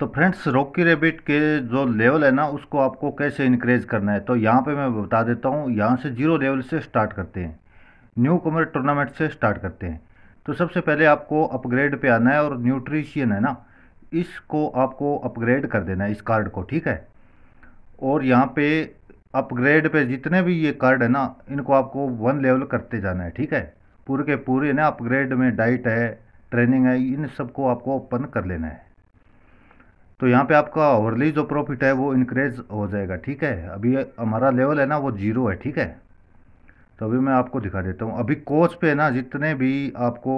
तो friends Rocky rebate के जो लेवल है ना उसको आपको कैसे इनक्रेज करना है तो यहाँ पे मैं बता देता हूँ यहाँ से जीरो लेवल से स्टार्ट करते हैं न्यू कमर टूर्नामेंट से स्टार्ट करते हैं तो सबसे पहले आपको अपग्रेड पे आना है और न्यूट्रिशियन है ना इसको आपको अपग्रेड कर देना है इस कार्ड को ठीक है और यहाँ पर अपग्रेड पर जितने भी ये कार्ड है ना इनको आपको वन लेवल करते जाना है ठीक है पूरे के पूरे ना अपग्रेड में डाइट है ट्रेनिंग है इन सबको आपको ओपन कर लेना है तो यहाँ पे आपका ओवरली जो प्रॉफिट है वो इंक्रीज हो जाएगा ठीक है अभी हमारा लेवल है ना वो जीरो है ठीक है तो अभी मैं आपको दिखा देता हूँ अभी कोच पे ना जितने भी आपको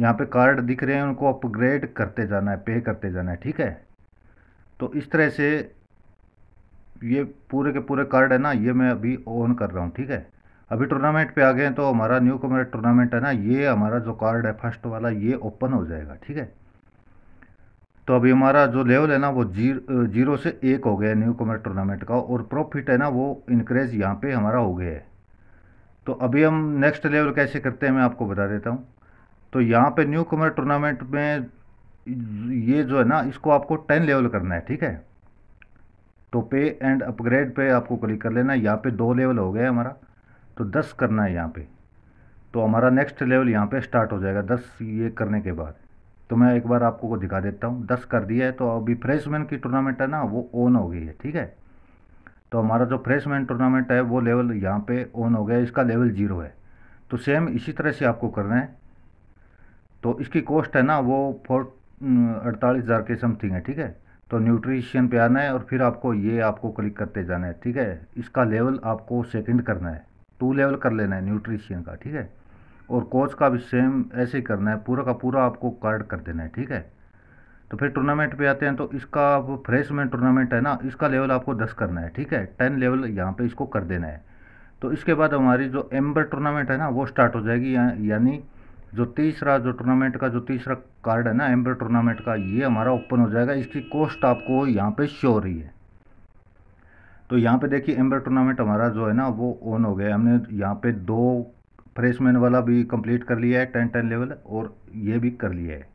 यहाँ पे कार्ड दिख रहे हैं उनको अपग्रेड करते जाना है पे करते जाना है ठीक है तो इस तरह से ये पूरे के पूरे कार्ड है ना ये मैं अभी ऑन कर रहा हूँ ठीक है अभी टूर्नामेंट पे आ गए हैं तो हमारा न्यू कमर टूर्नामेंट है ना ये हमारा जो कार्ड है फर्स्ट वाला ये ओपन हो जाएगा ठीक है तो अभी हमारा जो लेवल है ना वो जीरो जीरो से एक हो गया न्यू कमर टूर्नामेंट का और प्रॉफिट है ना वो इनक्रेज़ यहाँ पे हमारा हो गया है तो अभी हम नेक्स्ट लेवल कैसे करते हैं मैं आपको बता देता हूँ तो यहाँ पे न्यू कमर टूर्नामेंट में ये जो है ना इसको आपको टेन लेवल करना है ठीक है तो पे एंड अपग्रेड पे आपको क्लिक कर लेना है यहाँ पर दो लेवल हो गया हमारा तो दस करना है यहाँ पर तो हमारा नेक्स्ट लेवल यहाँ पर स्टार्ट हो जाएगा दस ये करने के बाद तो मैं एक बार आपको दिखा देता हूँ दस कर दिया है तो अभी फ्रेशमैन की टूर्नामेंट है ना वो ऑन हो गई है ठीक है तो हमारा जो फ्रेशमैन टूर्नामेंट है वो लेवल यहाँ पे ऑन हो गया इसका लेवल ज़ीरो है तो सेम इसी तरह से आपको करना है तो इसकी कॉस्ट है ना वो फोर अड़तालीस हज़ार के समथिंग है ठीक है तो न्यूट्रिशन पे आना है और फिर आपको ये आपको क्लिक करते जाना है ठीक है इसका लेवल आपको सेकेंड करना है टू लेवल कर लेना है न्यूट्रिशियन का ठीक है और कोच का भी सेम ऐसे ही करना है पूरा का पूरा आपको कार्ड कर देना है ठीक है तो फिर टूर्नामेंट पे आते हैं तो इसका आप फ्रेशमैन टूर्नामेंट है ना इसका लेवल आपको दस करना है ठीक है टेन लेवल यहाँ पे इसको कर देना है तो इसके बाद हमारी जो एम्बर टूर्नामेंट है ना वो स्टार्ट हो जाएगी या, यानी जो तीसरा जो टूर्नामेंट का जो तीसरा कार्ड है ना एम्बर टूर्नामेंट का ये हमारा ओपन हो जाएगा इसकी कॉस्ट आपको यहाँ पर शो रही है तो यहाँ पर देखिए एम्बर टूर्नामेंट हमारा जो है ना वो ऑन हो गया हमने यहाँ पर दो फ्रेशमैन वाला भी कंप्लीट कर लिया है टेन टेन लेवल और ये भी कर लिया है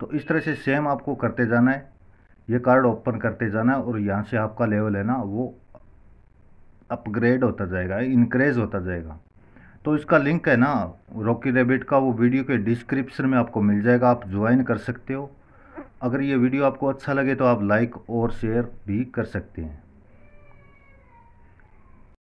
तो इस तरह से सेम आपको करते जाना है ये कार्ड ओपन करते जाना है और यहाँ से आपका लेवल है ना वो अपग्रेड होता जाएगा इंक्रेज होता जाएगा तो इसका लिंक है ना रॉकी रेबिट का वो वीडियो के डिस्क्रिप्शन में आपको मिल जाएगा आप ज्वाइन कर सकते हो अगर ये वीडियो आपको अच्छा लगे तो आप लाइक और शेयर भी कर सकते हैं